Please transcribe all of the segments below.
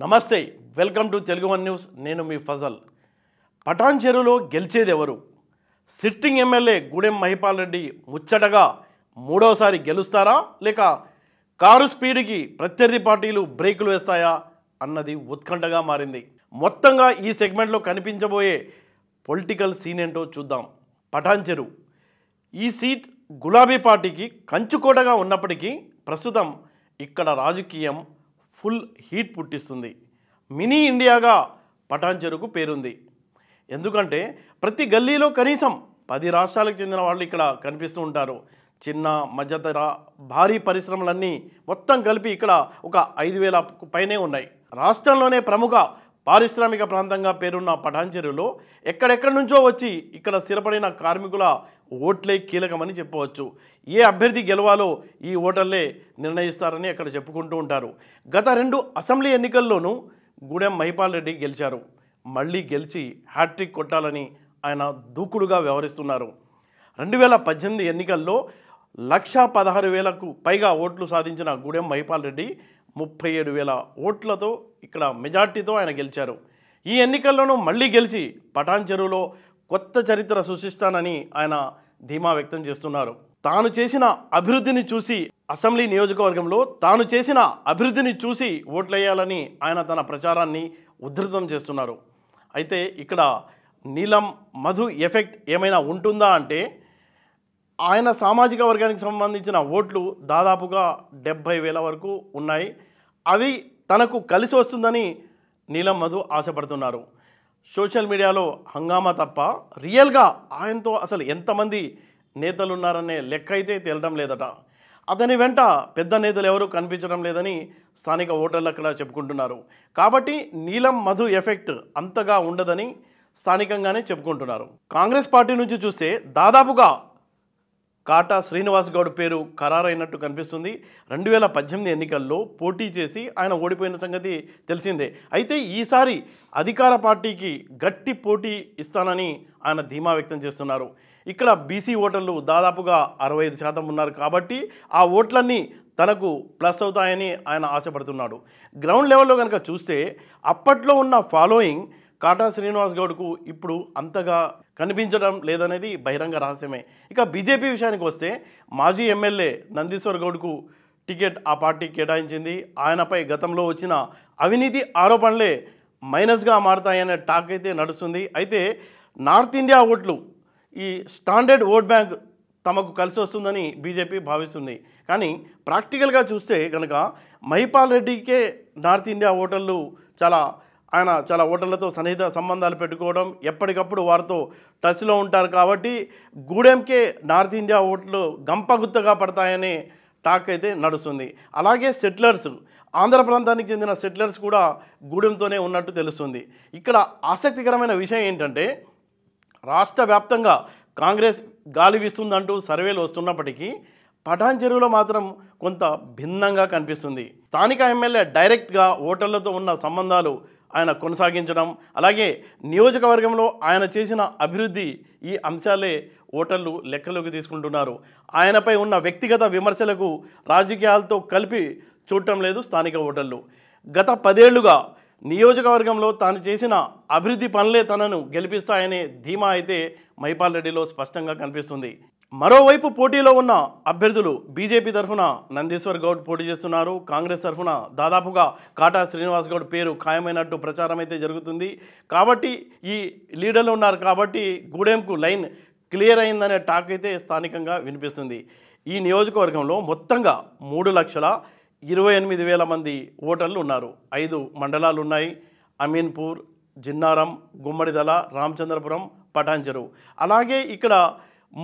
నమస్తే welcome to Telugu one news నేను మీ ఫజల్ పటాన్ చెరువులో గెలిచేది ఎవరు సిట్టింగ్ ఎమ్మెల్యే గూడెం మహిపాల్ రెడ్డి ముచ్చటగా మూడవసారి గెలుస్తారా లేక కారు స్పీడ్కి ప్రత్యర్థి పార్టీలు బ్రేకులు వేస్తాయా అన్నది ఉత్కంఠగా మారింది మొత్తంగా ఈ సెగ్మెంట్లో కనిపించబోయే పొలిటికల్ సీన్ ఏంటో చూద్దాం పటాన్ చెరువు ఈ సీట్ గులాబీ పార్టీకి కంచుకోటగా ఉన్నప్పటికీ ప్రస్తుతం ఇక్కడ రాజకీయం ఫుల్ హీట్ పుట్టిస్తుంది మినీ ఇండియాగా పటాన్ పేరుంది ఎందుకంటే ప్రతి గల్లీలో కనీసం పది రాష్ట్రాలకు చెందిన వాళ్ళు ఇక్కడ కనిపిస్తూ ఉంటారు చిన్న మధ్యతర భారీ పరిశ్రమలన్నీ మొత్తం కలిపి ఇక్కడ ఒక ఐదు వేల పైనే ఉన్నాయి రాష్ట్రంలోనే ప్రముఖ పారిశ్రామిక ప్రాంతంగా పేరున్న పటాన్ చెరువులో ఎక్కడెక్కడి నుంచో వచ్చి ఇక్కడ స్థిరపడిన కార్మికుల ఓట్లే కీలకమని చెప్పవచ్చు ఏ అభ్యర్థి గెలవాలో ఈ ఓటర్లే నిర్ణయిస్తారని అక్కడ చెప్పుకుంటూ ఉంటారు గత రెండు అసెంబ్లీ ఎన్నికల్లోనూ గూడెం మహిపాల్ రెడ్డి గెలిచారు మళ్ళీ గెలిచి హ్యాట్రిక్ కొట్టాలని ఆయన దూకుడుగా వ్యవహరిస్తున్నారు రెండు వేల పద్దెనిమిది ఎన్నికల్లో లక్ష పదహారు వేలకు పైగా ఓట్లు సాధించిన గూడెం మహిపాల్ రెడ్డి ముప్పై ఏడు వేల ఓట్లతో ఇక్కడ మెజార్టీతో ఆయన గెలిచారు ఈ ఎన్నికల్లోనూ మళ్ళీ గెలిచి పటాన్ చెరువులో కొత్త చరిత్ర సృష్టిస్తానని ఆయన ధీమా వ్యక్తం చేస్తున్నారు తాను చేసిన అభివృద్ధిని చూసి అసెంబ్లీ నియోజకవర్గంలో తాను చేసిన అభివృద్ధిని చూసి ఓట్లేయాలని ఆయన తన ప్రచారాన్ని ఉద్ధృతం చేస్తున్నారు అయితే ఇక్కడ నీలం మధు ఎఫెక్ట్ ఏమైనా ఉంటుందా అంటే ఆయన సామాజిక వర్గానికి సంబంధించిన ఓట్లు దాదాపుగా డెబ్భై వేల వరకు ఉన్నాయి అవి తనకు కలిసి వస్తుందని నీలం మధు ఆశపడుతున్నారు సోషల్ మీడియాలో హంగామా తప్ప రియల్గా ఆయనతో అసలు ఎంతమంది నేతలు ఉన్నారనే లెక్క అయితే తేలడం లేదట అతని వెంట పెద్ద నేతలు ఎవరూ కనిపించడం లేదని స్థానిక ఓటర్లు అక్కడ చెప్పుకుంటున్నారు కాబట్టి నీలం మధు ఎఫెక్ట్ అంతగా ఉండదని స్థానికంగానే చెప్పుకుంటున్నారు కాంగ్రెస్ పార్టీ నుంచి చూస్తే దాదాపుగా కాటా శ్రీనివాస్ గౌడ్ పేరు ఖరారైనట్టు కనిపిస్తుంది రెండు వేల పద్దెనిమిది ఎన్నికల్లో పోటీ చేసి ఆయన ఓడిపోయిన సంగతి తెలిసిందే అయితే ఈసారి అధికార పార్టీకి గట్టి పోటీ ఇస్తానని ఆయన ధీమా వ్యక్తం చేస్తున్నారు ఇక్కడ బీసీ ఓటర్లు దాదాపుగా అరవై ఐదు శాతం ఉన్నారు కాబట్టి ఆ ఓట్లన్నీ తనకు ప్లస్ అవుతాయని ఆయన ఆశపడుతున్నాడు గ్రౌండ్ లెవెల్లో కనుక చూస్తే అప్పట్లో ఉన్న ఫాలోయింగ్ కాటా శ్రీనివాస్ గౌడ్కు ఇప్పుడు అంతగా కనిపించడం లేదనేది బహిరంగ రహస్యమే ఇక బీజేపీ విషయానికి వస్తే మాజీ ఎమ్మెల్యే నందీశ్వర్ గౌడ్కు టికెట్ ఆ పార్టీ కేటాయించింది ఆయనపై గతంలో వచ్చిన అవినీతి ఆరోపణలే మైనస్గా మారుతాయనే టాక్ అయితే నడుస్తుంది అయితే నార్త్ ఇండియా ఓట్లు ఈ స్టాండర్డ్ ఓట్ బ్యాంక్ తమకు కలిసి వస్తుందని బీజేపీ భావిస్తుంది కానీ ప్రాక్టికల్గా చూస్తే కనుక మహిపాల్ రెడ్డికే నార్త్ ఇండియా ఓటర్లు చాలా ఆయన చాలా ఓటర్లతో సన్నిహిత సంబంధాలు పెట్టుకోవడం ఎప్పటికప్పుడు వారితో టచ్లో ఉంటారు కాబట్టి గూడెంకే నార్త్ ఇండియా ఓట్లు గంపగుత్తగా పడతాయనే టాక్ అయితే నడుస్తుంది అలాగే సెటిలర్స్ ఆంధ్ర ప్రాంతానికి చెందిన సెటిలర్స్ కూడా గూడెంతోనే ఉన్నట్టు తెలుస్తుంది ఇక్కడ ఆసక్తికరమైన విషయం ఏంటంటే రాష్ట్ర వ్యాప్తంగా కాంగ్రెస్ గాలి వీస్తుందంటూ సర్వేలు వస్తున్నప్పటికీ పఠాన్ చెరువులో మాత్రం కొంత భిన్నంగా కనిపిస్తుంది స్థానిక ఎమ్మెల్యే డైరెక్ట్గా ఓటర్లతో ఉన్న సంబంధాలు ఆయన కొనసాగించడం అలాగే నియోజకవర్గంలో ఆయన చేసిన అభివృద్ధి ఈ అంశాలే ఓటర్లు లెక్కలోకి తీసుకుంటున్నారు ఆయనపై ఉన్న వ్యక్తిగత విమర్శలకు రాజకీయాలతో కలిపి చూడటం లేదు స్థానిక ఓటర్లు గత పదేళ్లుగా నియోజకవర్గంలో తాను చేసిన అభివృద్ధి పనులే తనను గెలిపిస్తాయనే ధీమా అయితే మైపాల్ రెడ్డిలో స్పష్టంగా కనిపిస్తుంది మరోవైపు పోటీలో ఉన్న అభ్యర్థులు బీజేపీ తరఫున నందీశ్వర్ గౌడ్ పోటీ చేస్తున్నారు కాంగ్రెస్ తరఫున దాదాపుగా కాటా శ్రీనివాస్ గౌడ్ పేరు ఖాయమైనట్టు ప్రచారం అయితే జరుగుతుంది కాబట్టి ఈ లీడర్లు ఉన్నారు కాబట్టి గూడెంకు లైన్ క్లియర్ అయిందనే టాక్ అయితే స్థానికంగా వినిపిస్తుంది ఈ నియోజకవర్గంలో మొత్తంగా మూడు లక్షల ఇరవై ఎనిమిది వేల మంది ఓటర్లు ఉన్నారు ఐదు మండలాలు ఉన్నాయి అమీన్పూర్ జిన్నారం గుమ్మడిదల రామచంద్రపురం పటాంచెరు అలాగే ఇక్కడ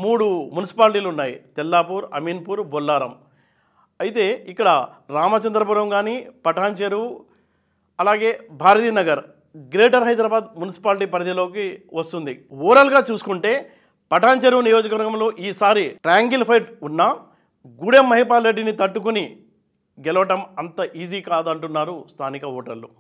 మూడు మున్సిపాలిటీలు ఉన్నాయి తెల్లాపూర్ అమీన్పూర్ బొల్లారం అయితే ఇక్కడ రామచంద్రపురం కానీ పఠాన్ చెరువు అలాగే భారతీనగర్ గ్రేటర్ హైదరాబాద్ మున్సిపాలిటీ పరిధిలోకి వస్తుంది ఓవరాల్గా చూసుకుంటే పఠాన్ చెరువు నియోజకవర్గంలో ఈసారి ట్రాంగిల్ ఫైట్ ఉన్నా గూడెం మహిపాల్ రెడ్డిని తట్టుకుని గెలవటం అంత ఈజీ కాదంటున్నారు స్థానిక ఓటర్లు